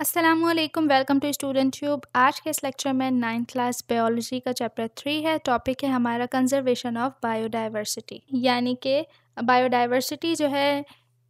Aslam welcome to student tube आज के इस लेक्चर में नाइन्थ क्लास बायोलॉजी का चैप्टर थ्री है टॉपिक है हमारा कंजर्वेशन ऑफ बायोडाइवर्सिटी यानी कि बायोडाइवर्सिटी जो है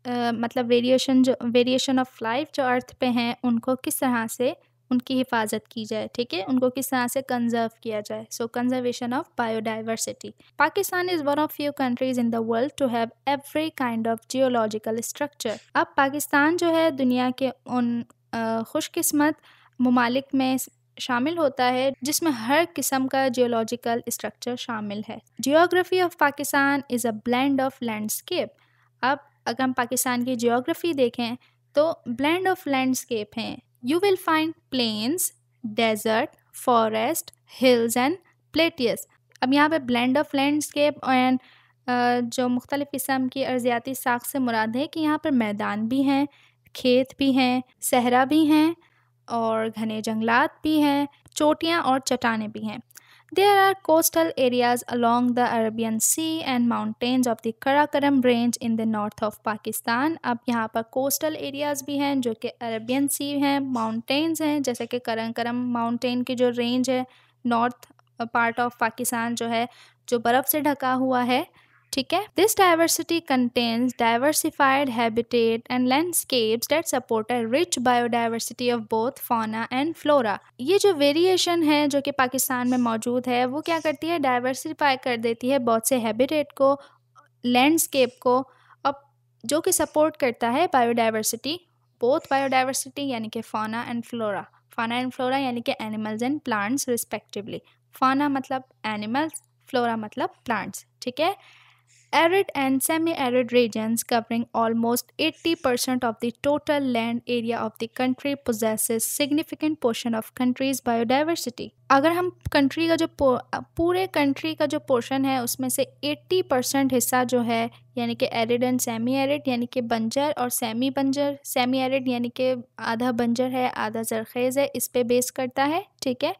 आ, मतलब वेरिएशन जो वेरिएशन ऑफ लाइफ जो अर्थ पे हैं उनको किस तरह से उनकी हिफाजत की जाए ठीक है उनको किस तरह से कंजर्व किया जाए so conservation of biodiversity Pakistan is one of few countries in the world to have every kind of geological structure अब पाकिस्तान जो है दुनिया के उन खुशकस्मत ममालिक में शामिल होता है जिसमें हर किस्म का जियोलॉजिकल स्ट्रक्चर शामिल है geography of Pakistan is a blend of landscape अब अगर हम पाकिस्तान की जियोग्राफी देखें तो ब्लेंड ऑफ लैंडस्केप हैं you will find plains desert forest hills and plateaus अब यहाँ पे ब्लेंड ऑफ लैंडस्केप एंड जो मुख्तलिफ़ किस्म की अर्जियाती साख से मुराद है कि यहाँ पर मैदान भी हैं खेत भी हैं सहरा भी हैं और घने जंगलात भी हैं चोटियाँ और चट्टाने भी हैं there are coastal areas along the Arabian Sea and mountains of the Karakoram range in the north of Pakistan अब यहाँ पर कोस्टल एरियाज भी हैं जो कि अरबियन सी हैं माउंटेन्स हैं जैसे कि करम माउंटेन की जो रेंज है नॉर्थ पार्ट ऑफ पाकिस्तान जो है जो बर्फ़ से ढका हुआ है ठीक है this diversity contains diversified habitat and landscapes that support a rich biodiversity of both fauna and flora ये जो वेरिएशन है जो कि पाकिस्तान में मौजूद है वो क्या करती है डाइवर्सिफाई कर देती है बहुत से हैबिटेट को लैंडस्केप को अब जो कि सपोर्ट करता है बायोडाइवर्सिटी बोथ बायोडाइवर्सिटी यानी कि fauna and flora fauna and flora यानी कि एनिमल्स एंड प्लांट्स रिस्पेक्टिवली फाना मतलब एनिमल्स फ्लोरा मतलब प्लांट्स ठीक है arid and semi-arid regions covering almost 80% of the total land area of the country possesses significant portion of country's biodiversity अगर हम country का जो पूरे कंट्री का जो पोर्शन है उसमें से 80 परसेंट हिस्सा जो है यानी कि एरिड एंड सेमी एरिड यानी कि बंजर और सेमी बंजर सेमी एरिड यानी कि आधा बंजर है आधा जरखेज़ है इस पे बेस करता है ठीक है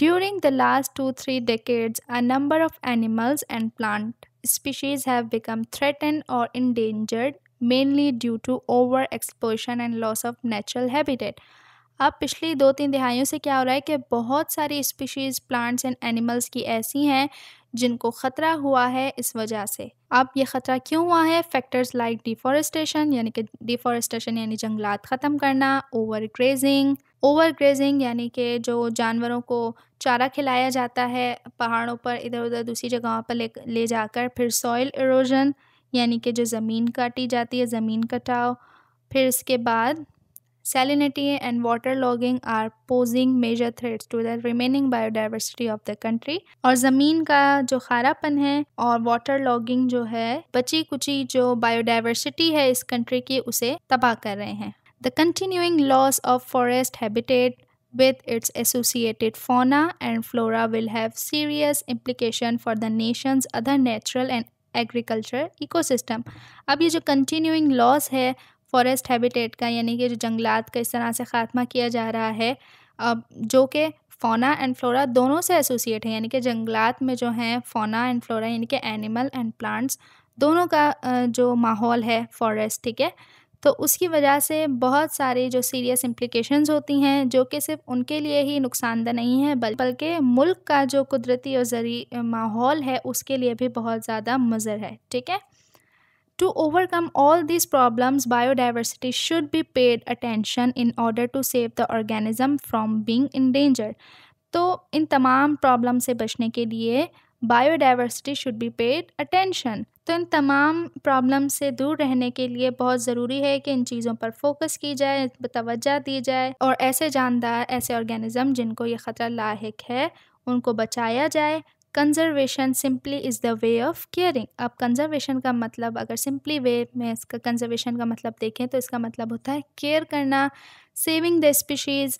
During the last two three decades, a number of animals and plant species have become threatened or endangered mainly due to over exposure and loss of natural habitat अब पिछली दो तीन दिहाइयों से क्या हो रहा है कि बहुत सारी स्पीशीज़ प्लांट्स एंड एनिमल्स की ऐसी हैं जिनको ख़तरा हुआ है इस वजह से अब ये ख़तरा क्यों हुआ है फैक्टर्स लाइक डिफॉरेस्टेशन यानी कि डिफॉरेस्टेशन यानी जंगलात ख़त्म करना ओवर ग्रेजिंग ओवर ग्रेजिंग यानी कि जो जानवरों को चारा खिलाया जाता है पहाड़ों पर इधर उधर दूसरी जगहों पर ले ले जाकर फिर सॉइल इरोजन यानी कि जो ज़मीन काटी जाती है ज़मीन कटाव फिर इसके बाद salinity and water logging are posing major threats to the remaining biodiversity of the country और ज़मीन का जो खारापन है और वाटर लॉगिंग जो है बची कुची जो बायोडाइवर्सिटी है इस कंट्री की उसे तबाह कर रहे हैं the continuing loss of forest habitat with its associated fauna and flora will have serious implication for the nation's other natural and agriculture ecosystem. अब ये जो continuing loss है forest habitat का यानी कि जो जंगलात का इस तरह से ख़ात्मा किया जा रहा है अब जो कि फ़ोना एंड फ्लोरा दोनों से एसोसिएट है यानी कि जंगलात में जो हैं फ़ोना एंड फ्लोरा यानी कि एनिमल एंड प्लांट्स दोनों का जो माहौल है फॉरेस्ट ठीक है तो उसकी वजह से बहुत सारे जो सीरियस इम्प्लिकेशंस होती हैं जो कि सिर्फ उनके लिए ही नुकसानदह नहीं है बल्कि मुल्क का जो कुदरती और जरी माहौल है उसके लिए भी बहुत ज़्यादा मज़र है ठीक है To overcome all these problems, biodiversity should be paid attention in order to save the organism from being in danger तो इन तमाम प्रॉब्लम से बचने के लिए biodiversity should be paid attention तो इन तमाम प्रॉब्लम से दूर रहने के लिए बहुत ज़रूरी है कि इन चीज़ों पर फोकस की जाए तोज्जा दी जाए और ऐसे जानदार ऐसे ऑर्गेनिज़म जिनको ये ख़तरा लाक है उनको बचाया जाए conservation simply is the way of caring अब कंजर्वेशन का मतलब अगर सिंपली वे में इसका कंजर्वेशन का मतलब देखें तो इसका मतलब होता है केयर करना saving the species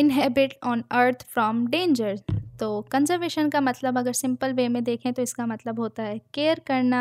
inhabit on earth from danger तो कंजर्वेशन का मतलब अगर सिंपल वे में देखें तो इसका मतलब होता है केयर करना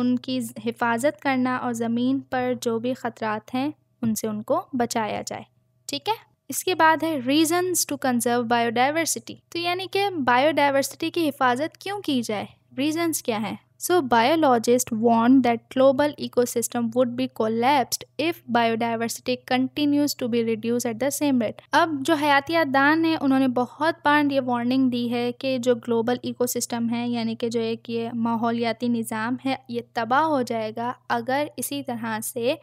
उनकी हिफाजत करना और ज़मीन पर जो भी ख़तरात हैं उनसे उनको बचाया जाए ठीक है इसके बाद है रीजंस टू कंजर्व बायोडाइवर्सिटी तो यानी कि बायोडाइवर्सिटी की हिफाजत क्यों की जाए रीजंस क्या हैं So biologists warned that global ecosystem would be collapsed if biodiversity continues to be reduced at the same rate. अब जो हयातियात दान है उन्होंने बहुत बार ये वार्निंग दी है कि जो ग्लोबल इकोसिस्टम है यानी कि जो एक ये माहौलियाती निज़ाम है ये तबाह हो जाएगा अगर इसी तरह से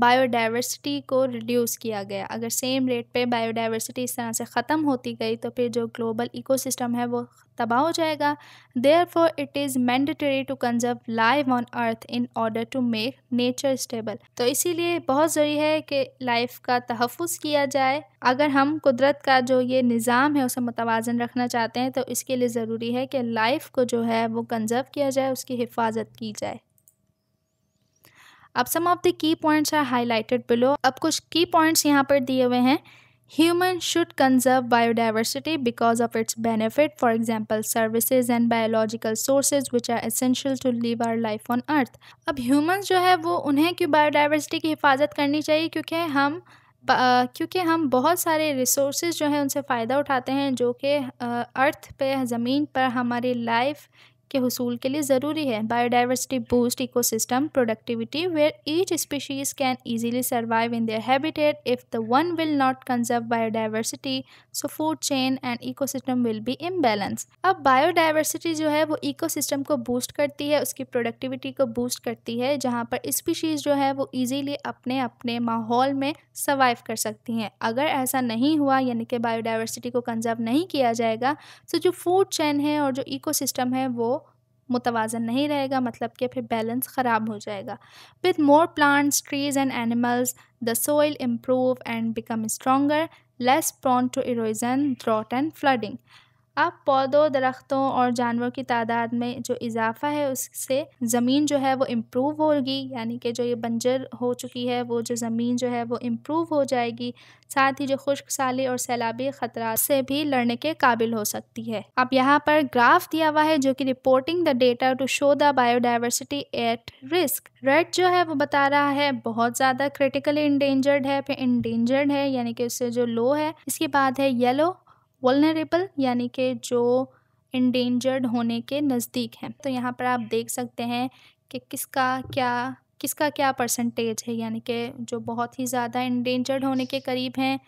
बायोडाइवर्सिटी को रिड्यूस किया गया अगर सेम रेट पे बायोडाइवर्सिटी इस तरह से ख़त्म होती गई तो फिर जो ग्लोबल इकोसिस्टम है वो तबाह हो जाएगा therefore it is mandatory to conserve live on earth in order to make nature stable तो इसीलिए बहुत ज़रूरी है कि लाइफ का तहफ़ किया जाए अगर हम कुदरत का जो ये निज़ाम है उसे मुतवाजन रखना चाहते हैं तो इसके लिए ज़रूरी है कि लाइफ को जो है वो कंजर्व किया जाए उसकी हिफाजत की जाए अब some of the key points are highlighted below अब कुछ की पॉइंट्स यहाँ पर दिए हुए हैं human should conserve biodiversity because of its benefit for example services and biological sources which are essential to live our life on earth अब human जो है वो उन्हें क्यों बायोडाइवर्सिटी की हिफाजत करनी चाहिए क्योंकि हम क्योंकि हम बहुत सारे रिसोर्स जो हैं उनसे फ़ायदा उठाते हैं जो कि अर्थ पे ज़मीन पर हमारी लाइफ के हसूल के लिए ज़रूरी है biodiversity boost ecosystem productivity where each species can easily survive in their habitat if the one will not conserve biodiversity so food chain and system will be imbalance अब बायोडाइवर्सिटी जो है वो सिस्टम को बूस्ट करती है उसकी productivity को boost करती है जहाँ पर स्पीशीज़ जो है वो ईजीली अपने अपने माहौल में सर्वाइव कर सकती हैं अगर ऐसा नहीं हुआ यानी कि बायोडाइवर्सिटी को कंजर्व नहीं किया जाएगा तो जो फूड चेन है और जो इकोसिस्टम है वो मुतवाजन नहीं रहेगा मतलब कि फिर बैलेंस ख़राब हो जाएगा with more plants trees and animals the soil improve and become stronger less prone to erosion drought and flooding अब पौधों दरख्तों और जानवरों की तादाद में जो इजाफा है उससे ज़मीन जो है वो इम्प्रूव होगी यानी कि जो ये बंजर हो चुकी है वो जो ज़मीन जो है वो इम्प्रूव हो जाएगी साथ ही जो खुश्क साली और सैलाबी ख़तरा से भी लड़ने के काबिल हो सकती है अब यहाँ पर ग्राफ दिया हुआ है जो कि reporting the data to show the biodiversity at risk red जो है वो बता रहा है बहुत ज़्यादा क्रिटिकली इंडेंजर्ड है फिर इंडेंजर्ड है यानी कि उससे जो लो है इसके बाद है येलो वलनरेबल यानी कि जो इंडेंजर्ड होने के नज़दीक हैं तो यहाँ पर आप देख सकते हैं कि किसका क्या किसका क्या परसेंटेज है यानी कि जो बहुत ही ज़्यादा इंडेंजर्ड होने के करीब हैं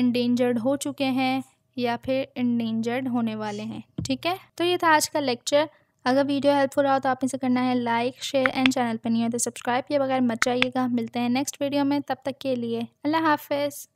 इंडेंजर्ड हो चुके हैं या फिर इंडेंजर्ड होने वाले हैं ठीक है तो ये था आज का लेक्चर अगर वीडियो हेल्पफुल रहा तो आपने से करना है लाइक शेयर एंड चैनल पर नहीं हो तो सब्सक्राइब किए बगैर मत जाइएगा मिलते हैं नेक्स्ट वीडियो में तब तक के लिए अल्लाह हाफिज़